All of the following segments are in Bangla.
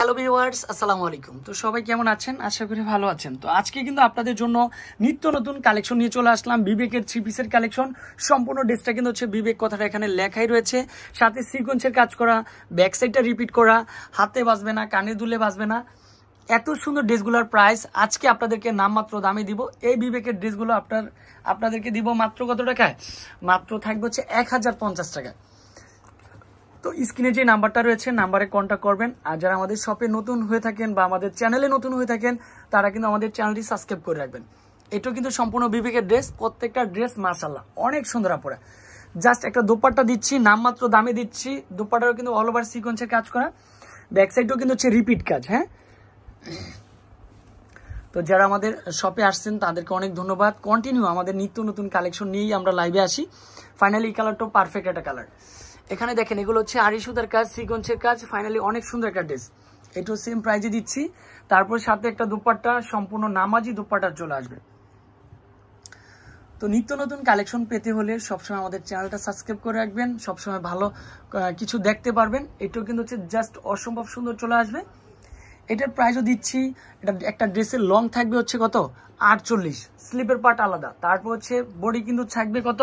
হ্যালো ভিউয়ার্স আসসালামু আলাইকুম তো সবাই কেমন আছেন আশা করি ভালো আছেন তো আজকে কিন্তু আপনাদের জন্য নিত্য নতুন কালেকশন নিয়ে চলে আসলাম বিবেকের থ্রি পিসের কালেকশন সম্পূর্ণ ড্রেসটা কিন্তু হচ্ছে বিবেক কথাটা এখানে লেখাই রয়েছে সাথে সিকোয়েন্সের কাজ করা ব্যাক সাইডটা রিপিট করা হাতে বাজবে না কানে দুলে বাজবে না এত সুন্দর ড্রেসগুলোর প্রাইস আজকে আপনাদেরকে নামমাত্র দামে দিব এই বিবেকের ড্রেসগুলো আপনার আপনাদেরকে দিব মাত্র কত টাকায় মাত্র থাকবে হচ্ছে এক হাজার পঞ্চাশ তো স্ক্রিনে যে নাম্বারটা রয়েছে নাম্বারে কন্ট্যাক্ট করবেন আর যারা আমাদের শপে নতুন হয়ে থাকেন বা আমাদের চ্যানেলে নতুন হয়ে থাকেন তারা কিন্তু আমাদের চ্যানেলটি সাবস্ক্রাইব করে রাখবেন এটাও কিন্তু সম্পূর্ণ বিবেকের ড্রেস প্রত্যেকটা ড্রেস মার্শাল্লাহ অনেক সুন্দর আপরা জাস্ট একটা দোপাট্টা দিচ্ছি নামমাত্র দামে দিচ্ছি দুপাটারও কিন্তু অল ওভার সিকোয়েন্সের কাজ করা ব্যাক সাইডও কিন্তু হচ্ছে রিপিট কাজ হ্যাঁ তো যারা আমাদের শপে আসছেন তাদেরকে অনেক ধন্যবাদ কন্টিনিউ আমাদের নিত্য নতুন কালেকশন নিয়েই আমরা লাইভে আসি ফাইনালি এই কালারটাও পারফেক্ট একটা কালার এখানে দেখেন এগুলো হচ্ছে আড়ি সুতার কাজ সিগঞ্জের কাজ ফাইনালি অনেক সুন্দর একটা ড্রেস এটু সেম প্রাইজে দিচ্ছি তারপর সাথে একটা দুপাট্টা সম্পূর্ণ নামাজি দুপাট্টা চলে আসবে তো নিত্য নতুন কালেকশন পেতে হলে সবসময় আমাদের চ্যানেলটা সাবস্ক্রাইব করে রাখবেন সবসময় ভালো কিছু দেখতে পারবেন এটাও কিন্তু হচ্ছে জাস্ট অসম্ভব সুন্দর চলে আসবে এটার প্রাইসও দিচ্ছি এটা একটা ড্রেসের লং থাকবে হচ্ছে কত আটচল্লিশ স্লিপের পার্ট আলাদা তারপর হচ্ছে বডি কিন্তু থাকবে কত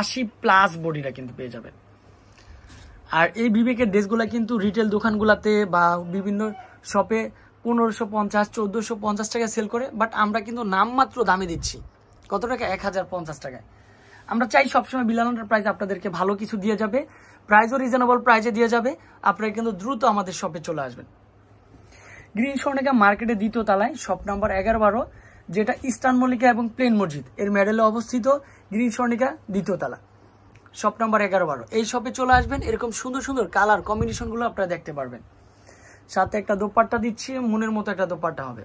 আশি প্লাস বডিটা কিন্তু পেয়ে যাবেন আর এই বিবেকের ড্রেসগুলা কিন্তু রিটেল দোকানগুলাতে বা বিভিন্ন শপে পনেরোশো পঞ্চাশ চোদ্দোশো পঞ্চাশ টাকা সেল করে বাট আমরা কিন্তু নামমাত্র দামে দিচ্ছি কত টাকা এক হাজার পঞ্চাশ টাকায় আমরা চাই সবসময় বিলানোটার প্রাইস আপনাদেরকে ভালো কিছু দিয়ে যাবে প্রাইজও রিজনেবল প্রাইজে দিয়ে যাবে আপনারা কিন্তু দ্রুত আমাদের শপে চলে আসবেন গ্রিন স্বর্ণিকা মার্কেটে দ্বিতীয় তালায় শপ নম্বর এগারো বারো যেটা ইস্টার্ন মল্লিকা এবং প্লেন মসজিদ এর মেডেলে অবস্থিত গ্রিন স্বর্ণিকা দ্বিতীয় তালা শপ নম্বর এগারো বারো এই শপে চলে আসবেন এরকম সুন্দর সুন্দর কালার কম্বিনেশনগুলো আপনারা দেখতে পারবেন সাথে একটা দোপাট্টা দিচ্ছি মনের মতো একটা দোপাট্টা হবে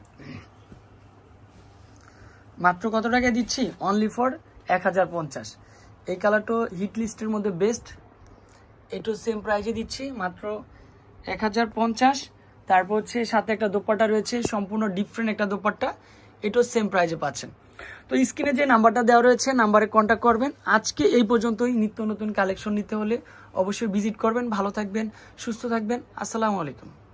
মাত্র কত টাকা দিচ্ছি অনলি ফর এক হাজার পঞ্চাশ এই কালারটা হিট লিস্টের মধ্যে বেস্ট এটু সেম প্রাইজে দিচ্ছি মাত্র এক হাজার পঞ্চাশ তারপর হচ্ছে সাথে একটা দোপাট্টা রয়েছে সম্পূর্ণ ডিফারেন্ট একটা দোপাট্টা এটাও সেম প্রাইজে পাচ্ছেন তো স্ক্রিনে যে নাম্বারটা দেওয়া রয়েছে নাম্বারে কন্ট্যাক্ট করবেন আজকে এই পর্যন্তই নিত্য নতুন কালেকশন নিতে হলে অবশ্যই ভিজিট করবেন ভালো থাকবেন সুস্থ থাকবেন আসসালামু আলাইকুম